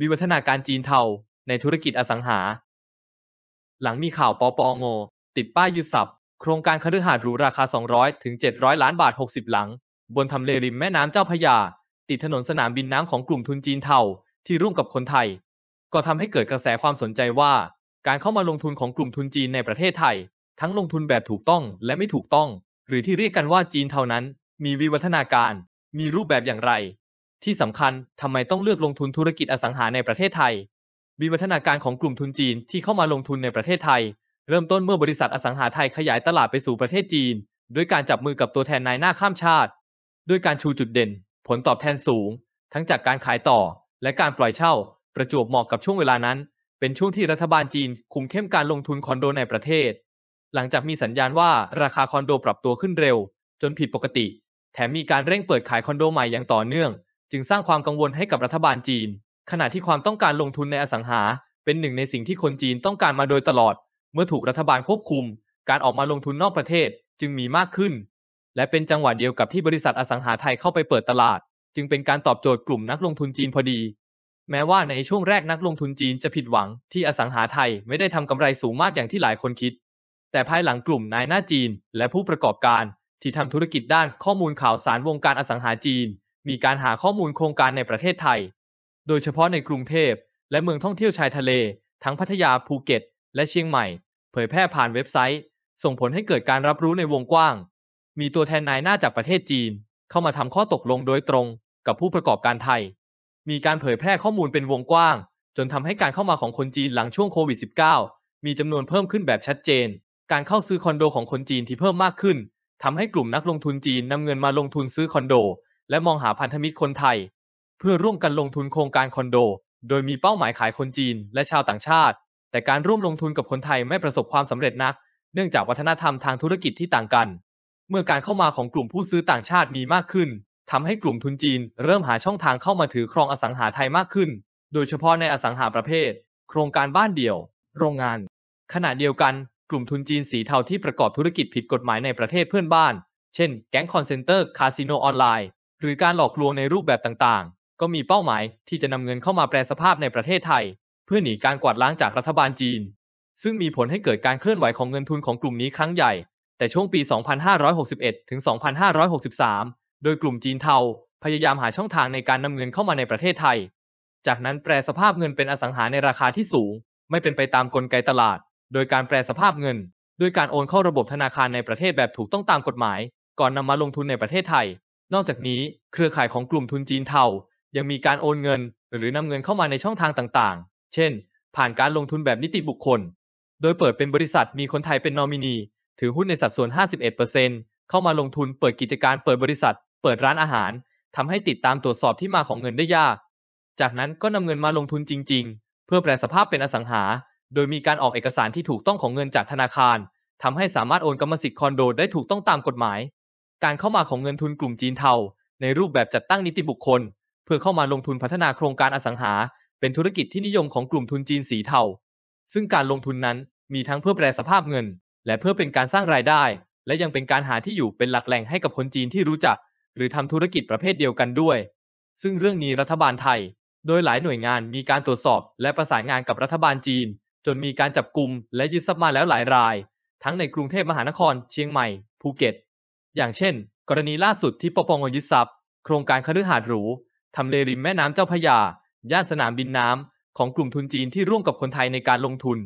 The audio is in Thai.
วิวัฒนาการจีนเทาในธุรกิจอสังหา หลังมีข่าวปอปองติดป้ายยึดสัพโครงการคฤหาสน์หรูราคา 200 ถึง 700 ล้านบาท 60 หลัง บนทำเลริมแม่น้ำเจ้าพยา ติดถนนสนามบินน้ำของกลุ่มทุนจีนเทาที่ร่วมกับคนไทย ก็ทำให้เกิดกระแสความสนใจว่า การเข้ามาลงทุนของกลุ่มทุนจีนในประเทศไทย ทั้งลงทุนแบบถูกต้องและไม่ถูกต้อง หรือที่เรียกกันว่าจีนเทานั้น มีวิวัฒนาการ มีรูปแบบอย่างไรที่สำคัญทำไมต้องเลือกลงทุนธุรกิจอสังหาในประเทศไทย มีวัฒนาการของกลุ่มทุนจีนที่เข้ามาลงทุนในประเทศไทย เริ่มต้นเมื่อบริษัทอสังหาไทยขยายตลาดไปสู่ประเทศจีนด้วยการจับมือกับตัวแทนนายหน้าข้ามชาติด้วยการชูจุดเด่น ผลตอบแทนสูง ทั้งจากการขายต่อและการปล่อยเช่า ประจวบเหมาะกับช่วงเวลานั้น เป็นช่วงที่รัฐบาลจีน คุมเข้มการลงทุนคอนโดในประเทศ หลังจากมีสัญญาณว่า ราคาคอนโดปรับตัวขึ้นเร็ว จนผิดปกติแถมมีการเร่งเปิดขายคอนโดใหม่อย่างต่อเนื่องจึงสร้างความกังวลให้กับรัฐบาลจีน ขณะที่ความต้องการลงทุนในอสังหา เป็นหนึ่งในสิ่งที่คนจีนต้องการมาโดยตลอด เมื่อถูกรัฐบาลควบคุม การออกมาลงทุนนอกประเทศจึงมีมากขึ้น และเป็นจังหวะเดียวกับที่บริษัทอสังหาไทยเข้าไปเปิดตลาด จึงเป็นการตอบโจทย์กลุ่มนักลงทุนจีนพอดี แม้ว่าในช่วงแรกนักลงทุนจีนจะผิดหวังที่อสังหาไทยไม่ได้ทำกำไรสูงมากอย่างที่หลายคนคิด แต่ภายหลังกลุ่มนายหน้าจีนและผู้ประกอบการที่ทำธุรกิจด้านข้อมูลข่าวสารวงการอสังหาจีนมีการหาข้อมูลโครงการในประเทศไทย โดยเฉพาะในกรุงเทพ และเมืองท่องเที่ยวชายทะเล ทั้งพัทยาภูเก็ต และเชียงใหม่ เผยแพร่ผ่านเว็บไซต์ ส่งผลให้เกิดการรับรู้ในวงกว้าง มีตัวแทนนายหน้าจากประเทศจีน เข้ามาทำข้อตกลงโดยตรง กับผู้ประกอบการไทย มีการเผยแพร่ข้อมูลเป็นวงกว้างจนทำให้การเข้ามาของคนจีนหลังช่วงโควิด -19 มีจำนวนเพิ่มขึ้นแบบชัดเจน การเข้าซื้อคอนโดของคนจีนที่เพิ่มมากขึ้นทำให้กลุ่มนักลงทุนจีนนำเงินมาลงทุนซื้อคอนโดและมองหาพันธมิตรคนไทย เพื่อร่วมกันลงทุนโครงการคอนโด โดยมีเป้าหมายขายคนจีนและชาวต่างชาติ แต่การร่วมลงทุนกับคนไทยไม่ประสบความสำเร็จนัก เนื่องจากวัฒนธรรมทางธุรกิจที่ต่างกัน เมื่อการเข้ามาของกลุ่มผู้ซื้อต่างชาติมีมากขึ้น ทำให้กลุ่มทุนจีน เริ่มหาช่องทางเข้ามาถือครองอสังหาไทยมากขึ้น โดยเฉพาะในอสังหาประเภท โครงการบ้านเดี่ยว โรงงาน ขณะเดียวกันกลุ่มทุนจีนสีเทาที่ประกอบธุรกิจผิดกฎหมายในประเทศเพื่อนบ้าน เช่น แก๊งคอนเซนเตอร์ คาสิโนออนไลน์หรือการหลอกลวงในรูปแบบต่างๆ ก็มีเป้าหมายที่จะนำเงินเข้ามาแปรสภาพในประเทศไทย เพื่อหนีการกวาดล้างจากรัฐบาลจีน ซึ่งมีผลให้เกิดการเคลื่อนไหวของเงินทุนของกลุ่มนี้ครั้งใหญ่ แต่ช่วงปี 2561 ถึง 2563 โดยกลุ่มจีนเทาพยายามหาช่องทางในการนำเงินเข้ามาในประเทศไทย จากนั้นแปรสภาพเงินเป็นอสังหาในราคาที่สูง ไม่เป็นไปตามกลไกตลาด โดยการแปรสภาพเงินด้วยการโอนเข้าระบบธนาคารในประเทศแบบถูกต้องตามกฎหมาย ก่อนนำมาลงทุนในประเทศไทยนอกจากนี้เครือข่ายของกลุ่มทุนจีนเทายังมีการโอนเงิน หรือนำเงินเข้ามาในช่องทางต่างๆ เช่น ผ่านการลงทุนแบบนิติบุคคล โดยเปิดเป็นบริษัทมีคนไทยเป็นนอมินีถือหุ้นในสัดส่วน 51%เข้ามาลงทุนเปิดกิจการเปิดบริษัท เปิดร้านอาหารทำให้ติดตามตรวจสอบที่มาของเงินได้ยาก จากนั้นก็นำเงินมาลงทุนจริง ๆ เพื่อแปลสภาพเป็นอสังหาโดยมีการออกเอกสารที่ถูกต้องของเงินจากธนาคารทำให้สามารถโอนกรรมสิทธิ์คอนโดได้ถูกต้องตามกฎหมายการเข้ามาของเงินทุนกลุ่มจีนเทาในรูปแบบจัดตั้งนิติบุคคล เพื่อเข้ามาลงทุนพัฒนาโครงการอสังหาเป็นธุรกิจที่นิยมของกลุ่มทุนจีนสีเทาซึ่งการลงทุนนั้นมีทั้งเพื่อแปรสภาพเงิน และเพื่อเป็นการสร้างรายได้ และยังเป็นการหาที่อยู่เป็นหลักแหล่งให้กับคนจีนที่รู้จัก หรือทำธุรกิจประเภทเดียวกันด้วย ซึ่งเรื่องนี้รัฐบาลไทย โดยหลายหน่วยงานมีการตรวจสอบ และประสานงานกับรัฐบาลจีน จนมีการจับกลุ่มและยึดทรัพย์มาแล้วหลายราย ทั้งในกรุงเทพมหานคร เชียงใหม่ภูเก็ตอย่างเช่น กรณีล่าสุดที่ปปงยึดทรัพย์โครงการคฤหาสน์หรูทำเลริมแม่น้ำเจ้าพระยา ย่านสนามบินน้ำของกลุ่มทุนจีนที่ร่วมกับคนไทยในการลงทุน